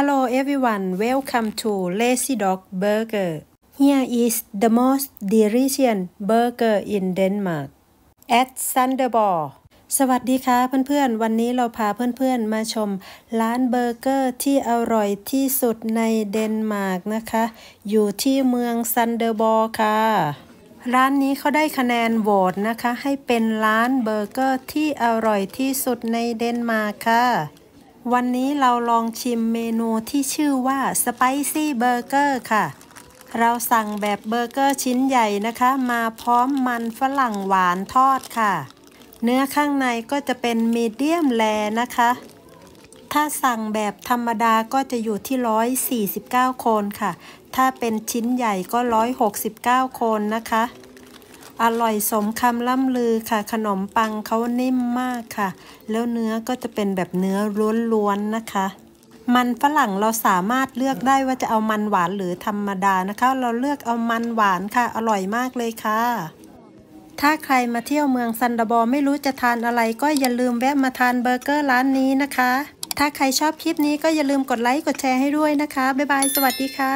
Hello everyone, welcome to Lazy Dog Burger. Here is the most delicious burger in Denmark. At s u n d e r b o r g สวัสดีค่ะเพื่อนๆ วันนี้เราพาเพื่อนๆมาชมร้านเบอร์เกอร์ที่อร่อยที่สุดในเดนมาร์กนะคะ อยู่ที่เมืองซันเดอร์บอค่ะ ร้านนี้เขาได้คะแนนโหวตนะคะให้เป็นร้านเบอร์เกอร์ที่อร่อยที่สุดในเดนมาร์กค่ะวันนี้เราลองชิมเมนูที่ชื่อว่า สไปซี่เบอร์เกอร์ค่ะ เราสั่งแบบเบอร์เกอร์ชิ้นใหญ่นะคะ มาพร้อมมันฝรั่งหวานทอดค่ะ เนื้อข้างในก็จะเป็นมีเดียมแลนะคะ ถ้าสั่งแบบธรรมดาก็จะอยู่ที่ 149โคนค่ะ ถ้าเป็นชิ้นใหญ่ก็ 169โคนนะคะอร่อยสมคำล่ำลือค่ะขนมปังเขานิ่มมากค่ะ แล้วเนื้อก็จะเป็นแบบเนื้อล้วนๆนะคะ มันฝรั่งเราสามารถเลือกได้ว่าจะเอามันหวานหรือธรรมดานะคะ เราเลือกเอามันหวานค่ะอร่อยมากเลยค่ะ ถ้าใครมาเที่ยวเมืองซันดาบอไม่รู้จะทานอะไรก็อย่าลืมแวะมาทานเบอร์เกอร์ร้านนี้นะคะ ถ้าใครชอบคลิปนี้ ก็อย่าลืมกดไลค์กดแชร์ให้ด้วยนะคะบ๊ายบายสวัสดีค่ะ